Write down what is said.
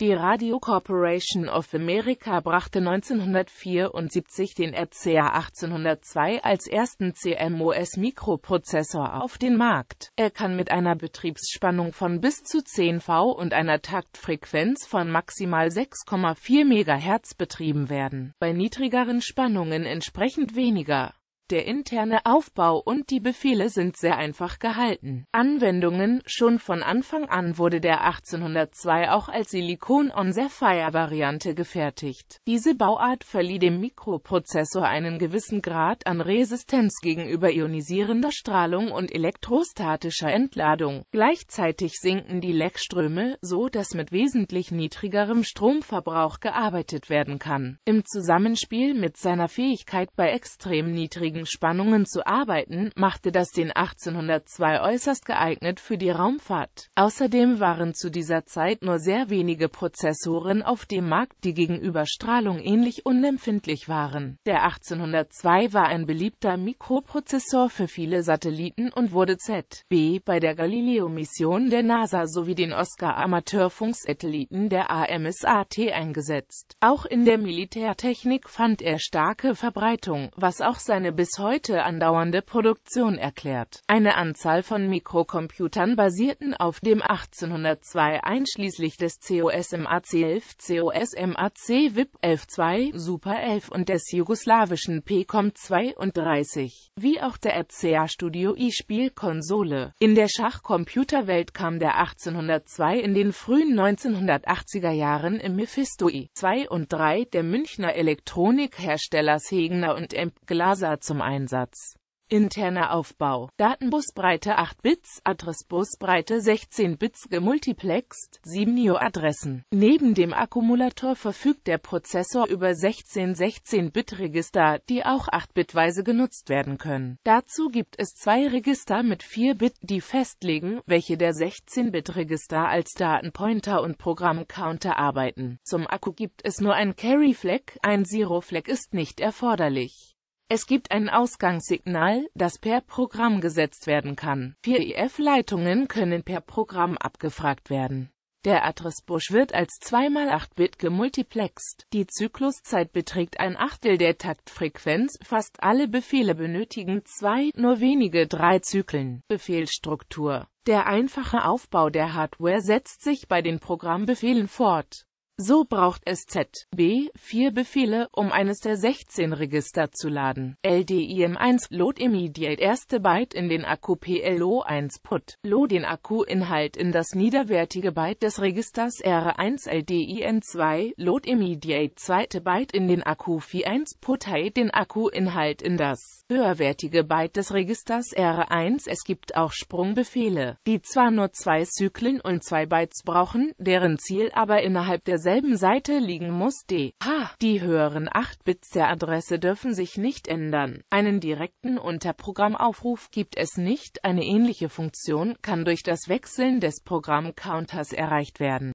Die Radio Corporation of America brachte 1974 den RCA 1802 als ersten CMOS-Mikroprozessor auf den Markt. Er kann mit einer Betriebsspannung von bis zu 10 V und einer Taktfrequenz von maximal 6,4 MHz betrieben werden, bei niedrigeren Spannungen entsprechend weniger der interne Aufbau und die Befehle sind sehr einfach gehalten. Anwendungen Schon von Anfang an wurde der 1802 auch als Silikon on sapphire variante gefertigt. Diese Bauart verlieh dem Mikroprozessor einen gewissen Grad an Resistenz gegenüber ionisierender Strahlung und elektrostatischer Entladung. Gleichzeitig sinken die Leckströme, so dass mit wesentlich niedrigerem Stromverbrauch gearbeitet werden kann. Im Zusammenspiel mit seiner Fähigkeit bei extrem niedrigen gegen Spannungen zu arbeiten, machte das den 1802 äußerst geeignet für die Raumfahrt. Außerdem waren zu dieser Zeit nur sehr wenige Prozessoren auf dem Markt, die gegenüber Strahlung ähnlich unempfindlich waren. Der 1802 war ein beliebter Mikroprozessor für viele Satelliten und wurde Z.B. bei der Galileo-Mission der NASA sowie den Oscar-Amateurfunksatelliten der AMSAT eingesetzt. Auch in der Militärtechnik fand er starke Verbreitung, was auch seine bis bis heute andauernde Produktion erklärt. Eine Anzahl von Mikrocomputern basierten auf dem 1802 einschließlich des COSMAC-11, COSMAC-VIP 11.2, Super 11 und des jugoslawischen PCOM 32, wie auch der RCA Studio i Spielkonsole. In der Schachcomputerwelt kam der 1802 in den frühen 1980er Jahren im Mephisto e i 2 und 3 der Münchner Elektronikherstellers Hegener und M. Glaser zu zum Einsatz. Interner Aufbau. Datenbusbreite 8 Bits, Adressbusbreite 16 Bits gemultiplexed, 7 nio adressen Neben dem Akkumulator verfügt der Prozessor über 16 16-Bit-Register, die auch 8-Bit-weise genutzt werden können. Dazu gibt es zwei Register mit 4 Bit, die festlegen, welche der 16-Bit-Register als Datenpointer und Programmcounter arbeiten. Zum Akku gibt es nur ein Carry-Flag, ein Zero-Flag ist nicht erforderlich. Es gibt ein Ausgangssignal, das per Programm gesetzt werden kann. 4 IF-Leitungen e können per Programm abgefragt werden. Der Adressbusch wird als 2x8-Bit gemultiplext. Die Zykluszeit beträgt ein Achtel der Taktfrequenz. Fast alle Befehle benötigen zwei, nur wenige drei Zyklen. Befehlsstruktur Der einfache Aufbau der Hardware setzt sich bei den Programmbefehlen fort. So braucht es ZB vier Befehle, um eines der 16 Register zu laden. LDIM1 Load immediate erste Byte in den Akku PLO1 Put. Load den Akkuinhalt in das niederwertige Byte des Registers R1 ldin 2 Load immediate zweite Byte in den Akku Phi1 Put Hide den Akkuinhalt in das höherwertige Byte des Registers R1. Es gibt auch Sprungbefehle, die zwar nur zwei Zyklen und zwei Bytes brauchen, deren Ziel aber innerhalb der derselben Seite liegen muss, d.h. Die höheren 8-Bits der Adresse dürfen sich nicht ändern. Einen direkten Unterprogrammaufruf gibt es nicht, eine ähnliche Funktion kann durch das Wechseln des Programmcounters erreicht werden